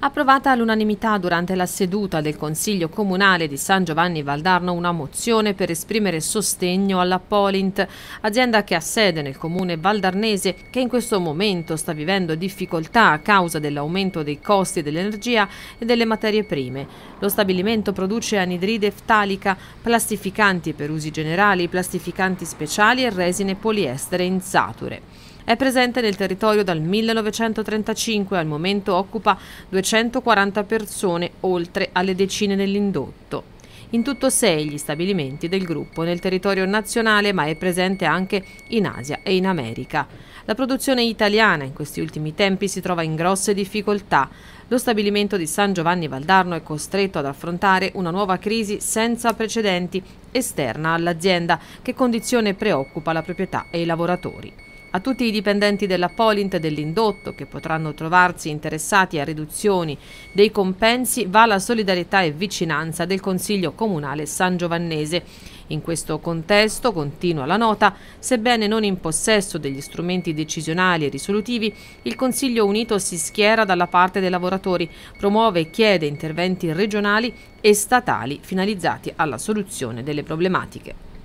approvata all'unanimità durante la seduta del Consiglio Comunale di San Giovanni Valdarno una mozione per esprimere sostegno alla Polint, azienda che ha sede nel comune valdarnese che in questo momento sta vivendo difficoltà a causa dell'aumento dei costi dell'energia e delle materie prime. Lo stabilimento produce anidride ftalica, plastificanti per usi generali, plastificanti speciali e resine poliestere insature. È presente nel territorio dal 1935 al momento occupa 240 persone, oltre alle decine dell'indotto. In tutto sei gli stabilimenti del gruppo nel territorio nazionale, ma è presente anche in Asia e in America. La produzione italiana in questi ultimi tempi si trova in grosse difficoltà. Lo stabilimento di San Giovanni Valdarno è costretto ad affrontare una nuova crisi senza precedenti esterna all'azienda che condizione preoccupa la proprietà e i lavoratori. A tutti i dipendenti della Polint e dell'indotto che potranno trovarsi interessati a riduzioni dei compensi va la solidarietà e vicinanza del Consiglio Comunale San Giovannese. In questo contesto, continua la nota, sebbene non in possesso degli strumenti decisionali e risolutivi, il Consiglio Unito si schiera dalla parte dei lavoratori, promuove e chiede interventi regionali e statali finalizzati alla soluzione delle problematiche.